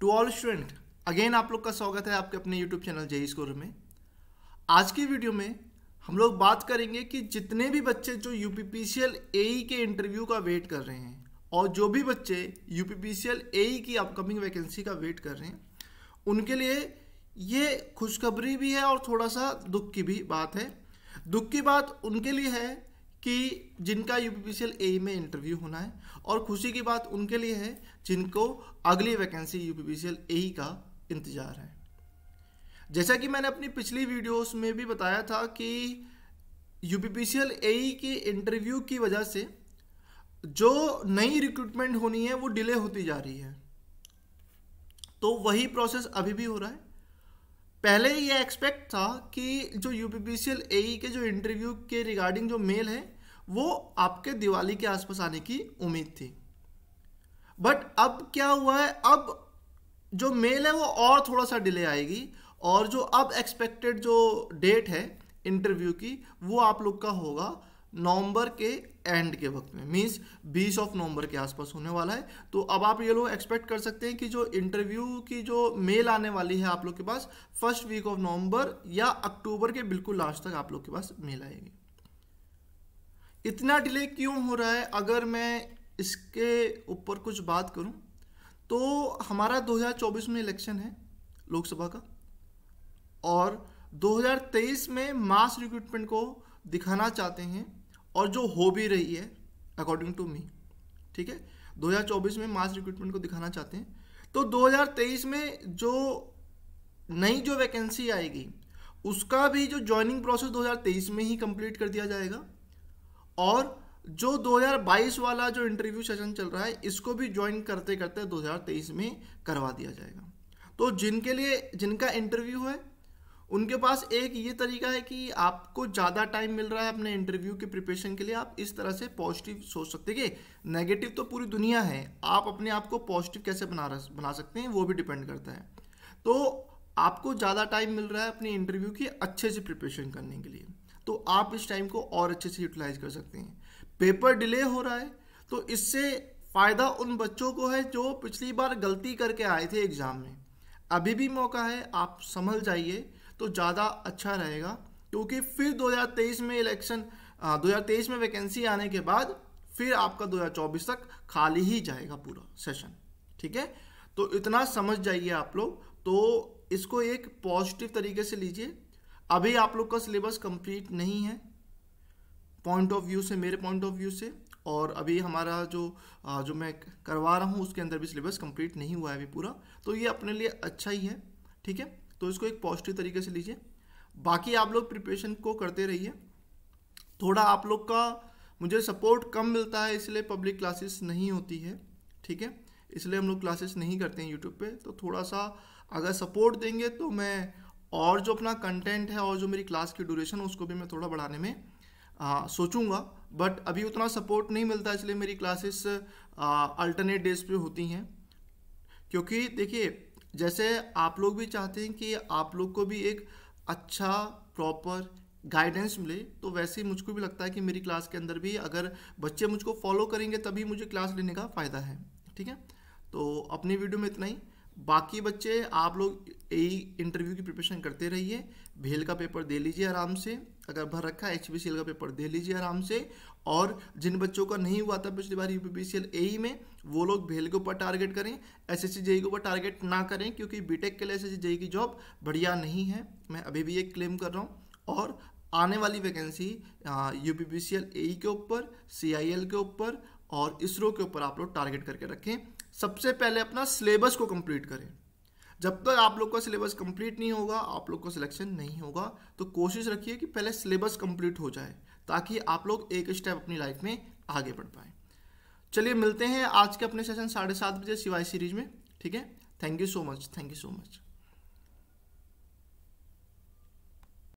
to all student again आप लोग का स्वागत है आपके अपने यूट्यूब चैनल जय स्कोर में आज की वीडियो में हम लोग बात करेंगे कि जितने भी बच्चे जो U P P C L A के इंटरव्यू का वेट कर रहे हैं और जो भी बच्चे U P P C L A की अपकमिंग वैकेंसी का वेट कर रहे हैं उनके लिए ये खुशखबरी भी है और थोड़ा सा दुख की भी बात है दुख की बात उनके लिए है कि जिनका यू पी में इंटरव्यू होना है और खुशी की बात उनके लिए है जिनको अगली वैकेंसी यू पी का इंतज़ार है जैसा कि मैंने अपनी पिछली वीडियोस में भी बताया था कि यू पी के इंटरव्यू की वजह से जो नई रिक्रूटमेंट होनी है वो डिले होती जा रही है तो वही प्रोसेस अभी भी हो रहा है पहले ये एक्सपेक्ट था कि जो यू पी पी एई के जो इंटरव्यू के रिगार्डिंग जो मेल है वो आपके दिवाली के आसपास आने की उम्मीद थी बट अब क्या हुआ है अब जो मेल है वो और थोड़ा सा डिले आएगी और जो अब एक्सपेक्टेड जो डेट है इंटरव्यू की वो आप लोग का होगा नवंबर के एंड के वक्त में मीन्स 20 ऑफ नवंबर के आसपास होने वाला है तो अब आप ये लोग एक्सपेक्ट कर सकते हैं कि जो इंटरव्यू की जो मेल आने वाली है आप लोग के पास फर्स्ट वीक ऑफ नवंबर या अक्टूबर के बिल्कुल लास्ट तक आप लोग के पास मेल आएगी इतना डिले क्यों हो रहा है अगर मैं इसके ऊपर कुछ बात करूं तो हमारा 2024 में इलेक्शन है लोकसभा का और 2023 में मास रिक्रूटमेंट को दिखाना चाहते हैं और जो हो भी रही है अकॉर्डिंग टू मी ठीक है 2024 में मास रिक्रूटमेंट को दिखाना चाहते हैं तो 2023 में जो नई जो वैकेंसी आएगी उसका भी जो ज्वाइनिंग प्रोसेस 2023 में ही कंप्लीट कर दिया जाएगा और जो 2022 वाला जो इंटरव्यू सेशन चल रहा है इसको भी ज्वाइन करते करते 2023 में करवा दिया जाएगा तो जिनके लिए जिनका इंटरव्यू है उनके पास एक ये तरीका है कि आपको ज़्यादा टाइम मिल रहा है अपने इंटरव्यू के प्रिपरेशन के लिए आप इस तरह से पॉजिटिव सोच सकते हैं कि नेगेटिव तो पूरी दुनिया है आप अपने आप को पॉजिटिव कैसे बना बना सकते हैं वो भी डिपेंड करता है तो आपको ज़्यादा टाइम मिल रहा है अपने इंटरव्यू की अच्छे से प्रिपरेशन करने के लिए तो आप इस टाइम को और अच्छे से यूटिलाइज कर सकते हैं पेपर डिले हो रहा है तो इससे फ़ायदा उन बच्चों को है जो पिछली बार गलती करके आए थे एग्ज़ाम में अभी भी मौका है आप संभल जाइए तो ज़्यादा अच्छा रहेगा क्योंकि फिर 2023 में इलेक्शन 2023 में वैकेंसी आने के बाद फिर आपका 2024 तक खाली ही जाएगा पूरा सेशन ठीक है तो इतना समझ जाइए आप लोग तो इसको एक पॉजिटिव तरीके से लीजिए अभी आप लोग का सिलेबस कंप्लीट नहीं है पॉइंट ऑफ व्यू से मेरे पॉइंट ऑफ व्यू से और अभी हमारा जो जो मैं करवा रहा हूँ उसके अंदर भी सिलेबस कंप्लीट नहीं हुआ है अभी पूरा तो ये अपने लिए अच्छा ही है ठीक है तो इसको एक पॉजिटिव तरीके से लीजिए बाकी आप लोग प्रिपरेशन को करते रहिए थोड़ा आप लोग का मुझे सपोर्ट कम मिलता है इसलिए पब्लिक क्लासेस नहीं होती है ठीक है इसलिए हम लोग क्लासेस नहीं करते हैं यूट्यूब पे तो थोड़ा सा अगर सपोर्ट देंगे तो मैं और जो अपना कंटेंट है और जो मेरी क्लास की ड्यूरेशन उसको भी मैं थोड़ा बढ़ाने में आ, सोचूंगा बट अभी उतना सपोर्ट नहीं मिलता इसलिए मेरी क्लासेस अल्टरनेट डेज पे होती हैं क्योंकि देखिए जैसे आप लोग भी चाहते हैं कि आप लोग को भी एक अच्छा प्रॉपर गाइडेंस मिले तो वैसे ही मुझको भी लगता है कि मेरी क्लास के अंदर भी अगर बच्चे मुझको फॉलो करेंगे तभी मुझे क्लास लेने का फ़ायदा है ठीक है तो अपनी वीडियो में इतना ही बाकी बच्चे आप लोग इंटरव्यू की प्रिपरेशन करते रहिए भेल का पेपर दे लीजिए आराम से अगर भर रखा है एच का पेपर दे लीजिए आराम से और जिन बच्चों का नहीं हुआ था पिछली बार यू पी पी में वो लोग भेल के ऊपर टारगेट करें एस एस e e के ऊपर टारगेट ना करें क्योंकि बीटेक के लिए एस एस e की जॉब बढ़िया नहीं है मैं अभी भी ये क्लेम कर रहा हूँ और आने वाली वैकेंसी यू पी पी के ऊपर सी के ऊपर और इसरो के ऊपर आप लोग टारगेट करके रखें सबसे पहले अपना सिलेबस को कंप्लीट करें जब तक आप लोग का सिलेबस कंप्लीट नहीं होगा आप लोग का सिलेक्शन नहीं होगा तो कोशिश रखिए कि पहले सिलेबस कंप्लीट हो जाए ताकि आप लोग एक स्टेप अपनी लाइफ में आगे बढ़ पाए चलिए मिलते हैं आज के अपने सेशन साढ़े सात बजे सिवाई सीरीज में ठीक है thank you so much thank you so much